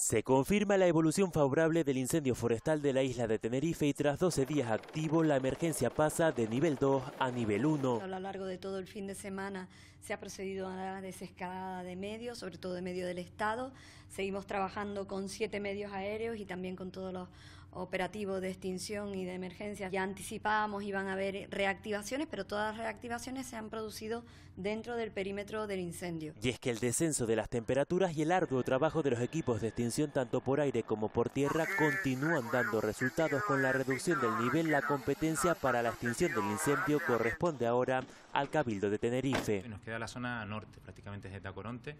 Se confirma la evolución favorable del incendio forestal de la isla de Tenerife y tras 12 días activo la emergencia pasa de nivel 2 a nivel 1. A lo largo de todo el fin de semana se ha procedido a la desescalada de medios, sobre todo de medio del Estado. Seguimos trabajando con siete medios aéreos y también con todos los operativo de extinción y de emergencia, ya anticipábamos iban a haber reactivaciones, pero todas las reactivaciones se han producido dentro del perímetro del incendio. Y es que el descenso de las temperaturas y el arduo trabajo de los equipos de extinción tanto por aire como por tierra continúan dando resultados con la reducción del nivel. La competencia para la extinción del incendio corresponde ahora al Cabildo de Tenerife. Nos queda la zona norte, prácticamente desde Tacoronte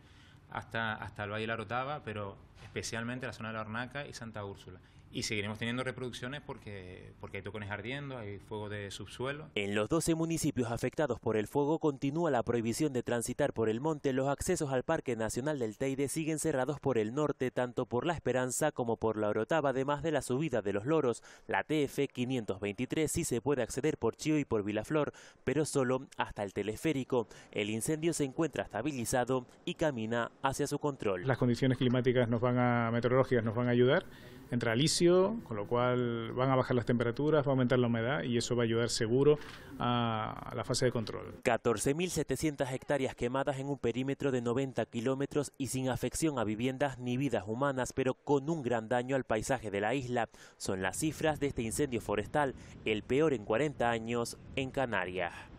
hasta, hasta el Valle de la Orotava, pero especialmente la zona de la Hornaca y Santa Úrsula. Y seguiremos teniendo reproducciones porque, porque hay tocones ardiendo, hay fuego de subsuelo. En los 12 municipios afectados por el fuego continúa la prohibición de transitar por el monte. Los accesos al Parque Nacional del Teide siguen cerrados por el norte, tanto por La Esperanza como por la Orotava, además de la subida de los loros. La TF 523 sí se puede acceder por Chío y por Vilaflor, pero solo hasta el teleférico. El incendio se encuentra estabilizado y camina hacia su control. Las condiciones climáticas nos van a, meteorológicas nos van a ayudar. Entra licio, con lo cual van a bajar las temperaturas, va a aumentar la humedad y eso va a ayudar seguro a, la fase de control. 14.700 hectáreas quemadas en un perímetro de 90 kilómetros y sin afección a viviendas ni vidas humanas, pero con un gran daño al paisaje de la isla. Son las cifras de este incendio forestal, el peor en 40 años en Canarias.